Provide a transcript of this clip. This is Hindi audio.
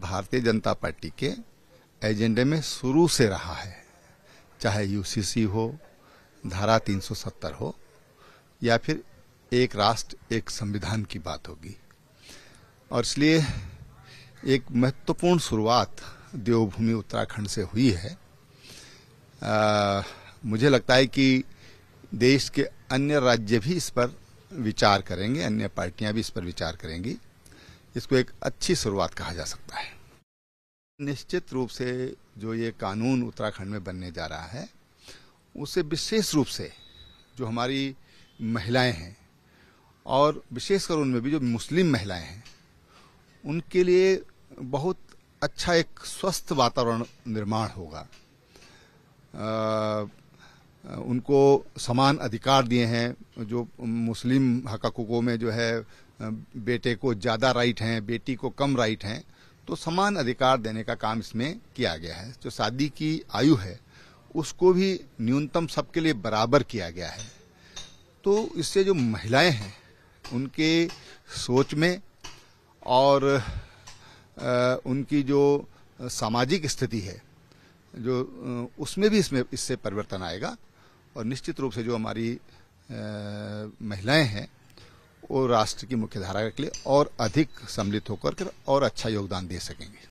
भारतीय जनता पार्टी के एजेंडे में शुरू से रहा है चाहे यूसीसी हो धारा 370 हो या फिर एक राष्ट्र एक संविधान की बात होगी और इसलिए एक महत्वपूर्ण शुरुआत देवभूमि उत्तराखंड से हुई है आ, मुझे लगता है कि देश के अन्य राज्य भी इस पर विचार करेंगे अन्य पार्टियां भी इस पर विचार करेंगी इसको एक अच्छी शुरुआत कहा जा सकता है निश्चित रूप से जो ये कानून उत्तराखंड में बनने जा रहा है उसे विशेष रूप से जो हमारी महिलाएं हैं और विशेषकर उनमें भी जो मुस्लिम महिलाएं हैं उनके लिए बहुत अच्छा एक स्वस्थ वातावरण निर्माण होगा आ, उनको समान अधिकार दिए हैं जो मुस्लिम हकूकों में जो है बेटे को ज़्यादा राइट हैं बेटी को कम राइट हैं तो समान अधिकार देने का काम इसमें किया गया है जो शादी की आयु है उसको भी न्यूनतम सबके लिए बराबर किया गया है तो इससे जो महिलाएं हैं उनके सोच में और उनकी जो सामाजिक स्थिति है जो उसमें भी इसमें इससे परिवर्तन आएगा और निश्चित रूप से जो हमारी महिलाएं हैं वो राष्ट्र की मुख्यधारा के लिए और अधिक सम्मिलित होकर और अच्छा योगदान दे सकेंगे